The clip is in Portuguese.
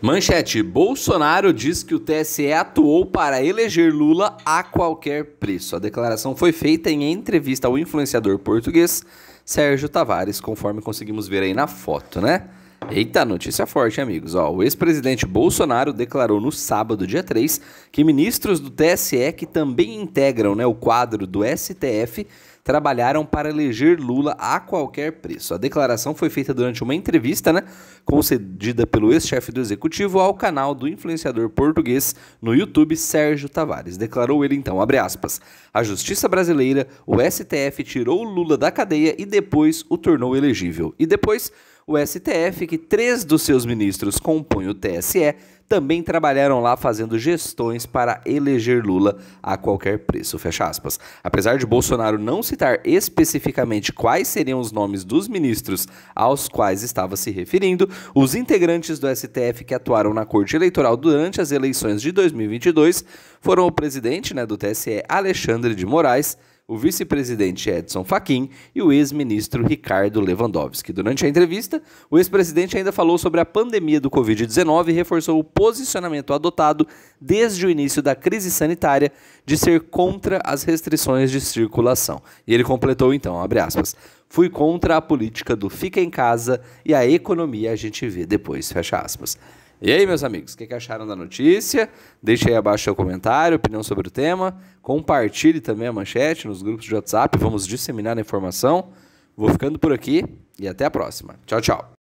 Manchete: Bolsonaro diz que o TSE atuou para eleger Lula a qualquer preço. A declaração foi feita em entrevista ao influenciador português Sérgio Tavares, conforme conseguimos ver aí na foto, né? Eita, notícia forte, amigos. Ó, o ex-presidente Bolsonaro declarou no sábado, dia 3, que ministros do TSE, que também integram né, o quadro do STF, trabalharam para eleger Lula a qualquer preço. A declaração foi feita durante uma entrevista né, concedida pelo ex-chefe do executivo ao canal do influenciador português no YouTube, Sérgio Tavares. Declarou ele então, abre aspas, a justiça brasileira, o STF tirou Lula da cadeia e depois o tornou elegível. E depois o STF, que três dos seus ministros compõem o TSE, também trabalharam lá fazendo gestões para eleger Lula a qualquer preço. Fecha aspas. Apesar de Bolsonaro não citar especificamente quais seriam os nomes dos ministros aos quais estava se referindo, os integrantes do STF que atuaram na Corte Eleitoral durante as eleições de 2022 foram o presidente né, do TSE, Alexandre de Moraes o vice-presidente Edson Fachin e o ex-ministro Ricardo Lewandowski. Durante a entrevista, o ex-presidente ainda falou sobre a pandemia do Covid-19 e reforçou o posicionamento adotado desde o início da crise sanitária de ser contra as restrições de circulação. E ele completou então, abre aspas, fui contra a política do fica em casa e a economia a gente vê depois, fecha aspas. E aí, meus amigos, o que, que, acharam da notícia? Deixe aí abaixo seu comentário, opinião sobre o tema. Compartilhe também a manchete nos grupos de WhatsApp. Vamos disseminar a informação. Vou ficando por aqui e até a próxima. Tchau, tchau.